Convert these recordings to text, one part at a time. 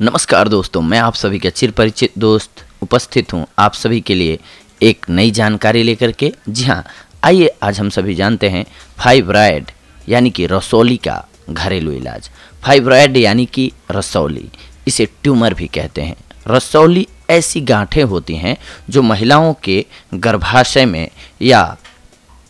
नमस्कार दोस्तों मैं आप सभी के चिर परिचित दोस्त उपस्थित हूँ आप सभी के लिए एक नई जानकारी लेकर के जी हाँ आइए आज हम सभी जानते हैं फाइब्राइड यानी कि रसौली का घरेलू इलाज फाइब्रॉयड यानी कि रसौली इसे ट्यूमर भी कहते हैं रसौली ऐसी गांठें होती हैं जो महिलाओं के गर्भाशय में या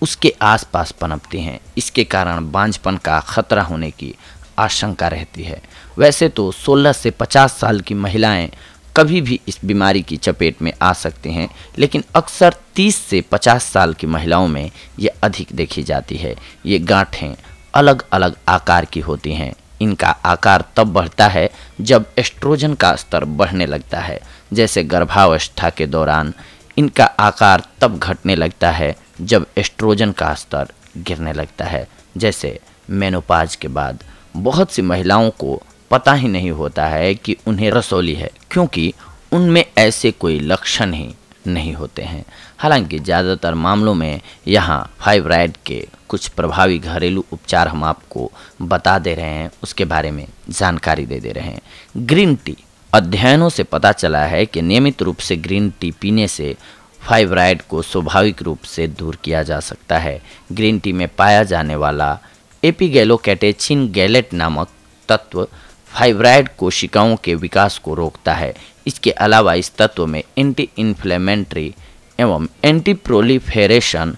उसके आसपास पनपती हैं इसके कारण बांझपन का खतरा होने की आशंका रहती है वैसे तो 16 से 50 साल की महिलाएं कभी भी इस बीमारी की चपेट में आ सकती हैं लेकिन अक्सर 30 से 50 साल की महिलाओं में ये अधिक देखी जाती है ये गांठें अलग अलग आकार की होती हैं इनका आकार तब बढ़ता है जब एस्ट्रोजन का स्तर बढ़ने लगता है जैसे गर्भावस्था के दौरान इनका आकार तब घटने लगता है जब एस्ट्रोजन का स्तर गिरने लगता है जैसे मेनोपाज के बाद बहुत सी महिलाओं को पता ही नहीं होता है कि उन्हें रसोली है क्योंकि उनमें ऐसे कोई लक्षण ही नहीं होते हैं हालांकि ज़्यादातर मामलों में यहाँ फाइब्राइड के कुछ प्रभावी घरेलू उपचार हम आपको बता दे रहे हैं उसके बारे में जानकारी दे दे रहे हैं ग्रीन टी अध्ययनों से पता चला है कि नियमित रूप से ग्रीन टी पीने से फाइब्राइड को स्वाभाविक रूप से दूर किया जा सकता है ग्रीन टी में पाया जाने वाला एपिगेलोकैटेचिन गैलेट नामक तत्व फाइब्राइड कोशिकाओं के विकास को रोकता है इसके अलावा इस तत्व में एंटी इन्फ्लेमेंट्री एवं एंटी प्रोलीफेरेशन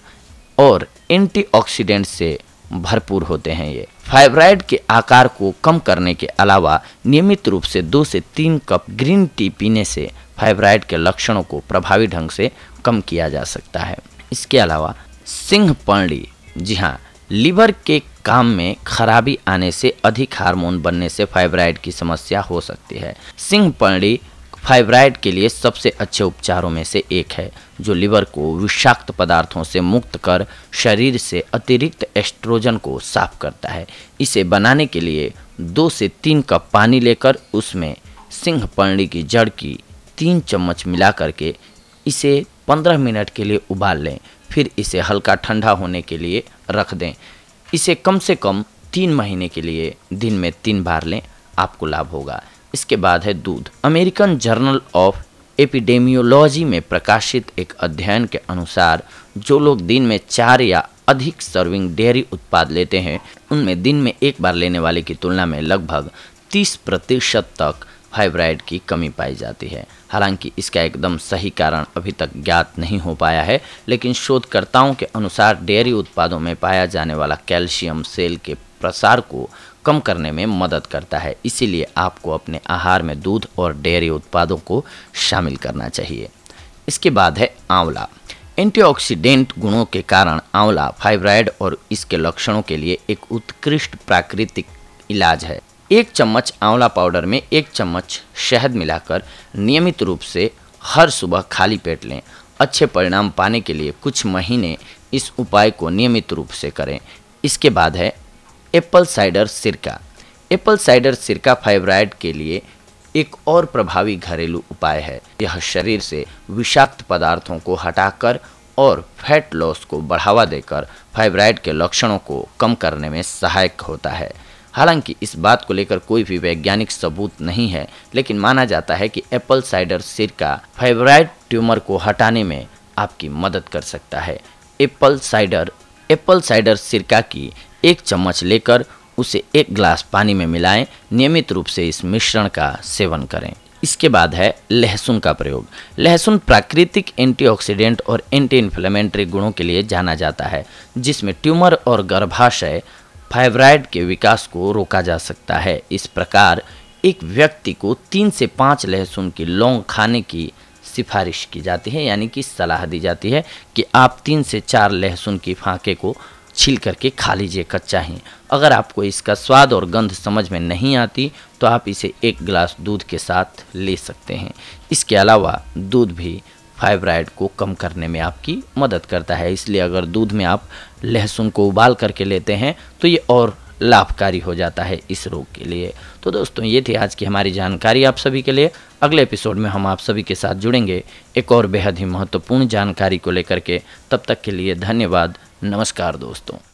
और एंटीऑक्सीडेंट से भरपूर होते हैं ये फाइब्राइड के आकार को कम करने के अलावा नियमित रूप से दो से तीन कप ग्रीन टी पीने से फाइब्राइड के लक्षणों को प्रभावी ढंग से कम किया जा सकता है इसके अलावा सिंह पर्णी जी हाँ लीवर के काम में खराबी आने से अधिक हार्मोन बनने से फाइब्राइड की समस्या हो सकती है सिंह पर्णी फाइब्राइड के लिए सबसे अच्छे उपचारों में से एक है जो लिवर को विषाक्त पदार्थों से मुक्त कर शरीर से अतिरिक्त एस्ट्रोजन को साफ करता है इसे बनाने के लिए दो से तीन कप पानी लेकर उसमें सिंह पर्णी की जड़ की तीन चम्मच मिला करके इसे 15 मिनट के लिए उबाल लें फिर इसे हल्का ठंडा होने के लिए रख दें इसे कम से कम तीन महीने के लिए दिन में तीन बार लें आपको लाभ होगा इसके बाद है दूध अमेरिकन जर्नल ऑफ एपिडेमियोलॉजी में प्रकाशित एक अध्ययन के अनुसार जो लोग दिन में चार या अधिक सर्विंग डेयरी उत्पाद लेते हैं उनमें दिन में एक बार लेने वाले की तुलना में लगभग 30 प्रतिशत तक फाइब्राइड की कमी पाई जाती है हालांकि इसका एकदम सही कारण अभी तक ज्ञात नहीं हो पाया है लेकिन शोधकर्ताओं के अनुसार डेयरी उत्पादों में पाया जाने वाला कैल्शियम सेल के प्रसार को कम करने में मदद करता है इसीलिए आपको अपने आहार में दूध और डेयरी उत्पादों को शामिल करना चाहिए इसके बाद है आंवला एंटीऑक्सीडेंट गुणों के कारण आंवला फाइब्राइड और इसके लक्षणों के लिए एक उत्कृष्ट प्राकृतिक इलाज है एक चम्मच आंवला पाउडर में एक चम्मच शहद मिलाकर नियमित रूप से हर सुबह खाली पेट लें अच्छे परिणाम पाने के लिए कुछ महीने इस उपाय को नियमित रूप से करें इसके बाद है एप्पल साइडर सिरका एप्पल साइडर सिरका फाइब्राइड के लिए एक और प्रभावी घरेलू उपाय है यह शरीर से विषाक्त पदार्थों को हटाकर और फैट लॉस को बढ़ावा देकर फाइब्राइड के लक्षणों को कम करने में सहायक होता है हालांकि इस बात को लेकर कोई भी वैज्ञानिक सबूत नहीं है लेकिन माना जाता है कि एप्पल साइडर सिरका फाइब्राइड ट्यूमर को हटाने में आपकी मदद कर सकता है एप्पल साइडर एप्पल साइडर सिरका की एक चम्मच लेकर उसे एक ग्लास पानी में मिलाएं नियमित रूप से इस मिश्रण का सेवन करें इसके बाद है लहसुन का प्रयोग लहसुन प्राकृतिक एंटीऑक्सीडेंट और एंटी इन्फ्लेमेंट्री गुणों के लिए जाना जाता है जिसमें ट्यूमर और गर्भाशय फाइब्राइड के विकास को रोका जा सकता है इस प्रकार एक व्यक्ति को तीन से पाँच लहसुन की लौंग खाने की सिफारिश की जाती है यानी कि सलाह दी जाती है कि आप तीन से चार लहसुन की फांके को छील करके खा लीजिए कच्चा ही अगर आपको इसका स्वाद और गंध समझ में नहीं आती तो आप इसे एक गिलास दूध के साथ ले सकते हैं इसके अलावा दूध भी फाइब्राइड को कम करने में आपकी मदद करता है इसलिए अगर दूध में आप लहसुन को उबाल करके लेते हैं तो ये और लाभकारी हो जाता है इस रोग के लिए तो दोस्तों ये थी आज की हमारी जानकारी आप सभी के लिए अगले एपिसोड में हम आप सभी के साथ जुड़ेंगे एक और बेहद ही महत्वपूर्ण जानकारी को लेकर के तब तक के लिए धन्यवाद नमस्कार दोस्तों